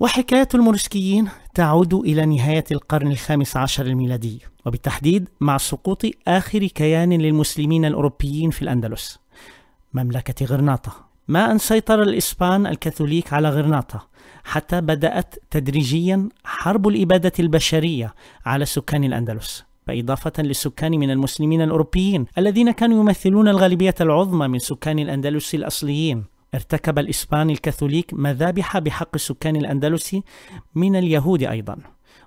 وحكاية المورسكيين تعود إلى نهاية القرن الخامس عشر الميلادي وبالتحديد مع سقوط آخر كيان للمسلمين الأوروبيين في الأندلس مملكة غرناطة ما أن سيطر الإسبان الكاثوليك على غرناطة حتى بدأت تدريجيا حرب الإبادة البشرية على سكان الأندلس فإضافة للسكان من المسلمين الأوروبيين الذين كانوا يمثلون الغالبية العظمى من سكان الأندلس الأصليين ارتكب الإسباني الكاثوليك مذابح بحق السكان الأندلسي من اليهود أيضا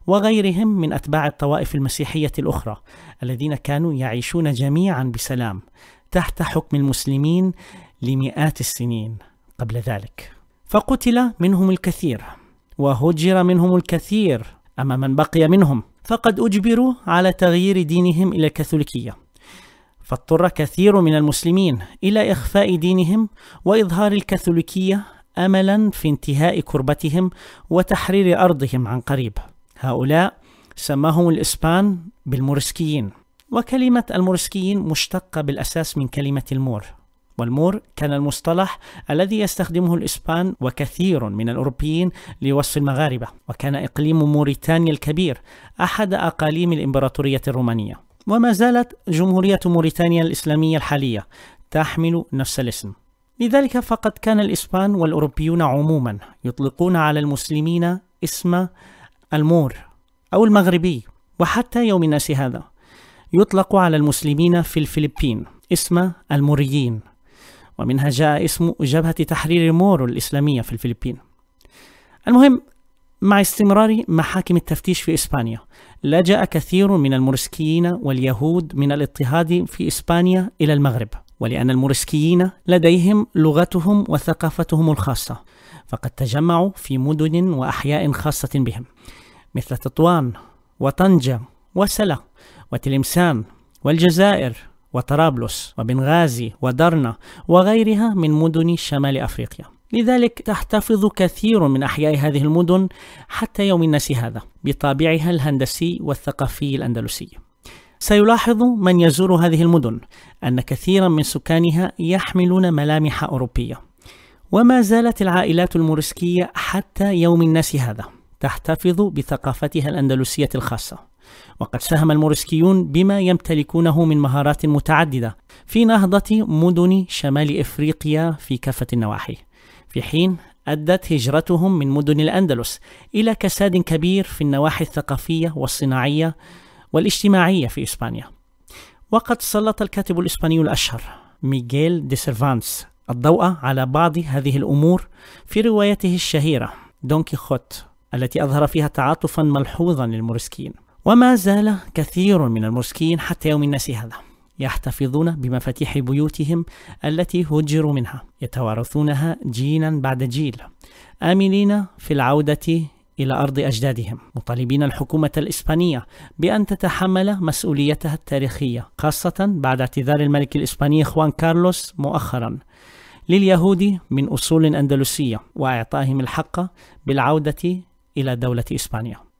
وغيرهم من أتباع الطوائف المسيحية الأخرى الذين كانوا يعيشون جميعا بسلام تحت حكم المسلمين لمئات السنين قبل ذلك فقتل منهم الكثير وهجر منهم الكثير أما من بقي منهم فقد أجبروا على تغيير دينهم إلى الكاثوليكية فاضطر كثير من المسلمين الى اخفاء دينهم واظهار الكاثوليكيه املا في انتهاء كربتهم وتحرير ارضهم عن قريب هؤلاء سماهم الاسبان بالمورسكيين وكلمه المورسكيين مشتقه بالاساس من كلمه المور والمور كان المصطلح الذي يستخدمه الإسبان وكثير من الأوروبيين لوصف المغاربة وكان إقليم موريتانيا الكبير أحد أقاليم الإمبراطورية الرومانية وما زالت جمهورية موريتانيا الإسلامية الحالية تحمل نفس الاسم لذلك فقد كان الإسبان والأوروبيون عموما يطلقون على المسلمين اسم المور أو المغربي وحتى يوم الناس هذا يطلق على المسلمين في الفلبين اسم الموريين ومنها جاء اسم جبهة تحرير مورو الإسلامية في الفلبين المهم مع استمرار محاكم التفتيش في إسبانيا لجأ كثير من المورسكيين واليهود من الاضطهاد في إسبانيا إلى المغرب ولأن المورسكيين لديهم لغتهم وثقافتهم الخاصة فقد تجمعوا في مدن وأحياء خاصة بهم مثل تطوان وطنجة وسلا وتلمسان والجزائر وطرابلس وبنغازي ودرنا وغيرها من مدن شمال أفريقيا لذلك تحتفظ كثير من أحياء هذه المدن حتى يوم الناس هذا بطابعها الهندسي والثقافي الأندلسي سيلاحظ من يزور هذه المدن أن كثيرا من سكانها يحملون ملامح أوروبية وما زالت العائلات الموريسكية حتى يوم الناس هذا تحتفظ بثقافتها الأندلسية الخاصة وقد ساهم الموريسكيون بما يمتلكونه من مهارات متعددة في نهضة مدن شمال إفريقيا في كافة النواحي في حين أدت هجرتهم من مدن الأندلس إلى كساد كبير في النواحي الثقافية والصناعية والاجتماعية في إسبانيا وقد سلط الكاتب الإسباني الأشهر ميغيل دي سيرفانس الضوء على بعض هذه الأمور في روايته الشهيرة دون كيخوت التي أظهر فيها تعاطفا ملحوظا للمرسكين وما زال كثير من المرسكين حتى يوم الناس هذا يحتفظون بمفاتيح بيوتهم التي هجروا منها يتوارثونها جيلا بعد جيل آملين في العودة إلى أرض أجدادهم مطالبين الحكومة الإسبانية بأن تتحمل مسؤوليتها التاريخية خاصة بعد اعتذار الملك الإسباني خوان كارلوس مؤخرا لليهود من أصول أندلسية وإعطائهم الحق بالعودة إلى دولة إسبانيا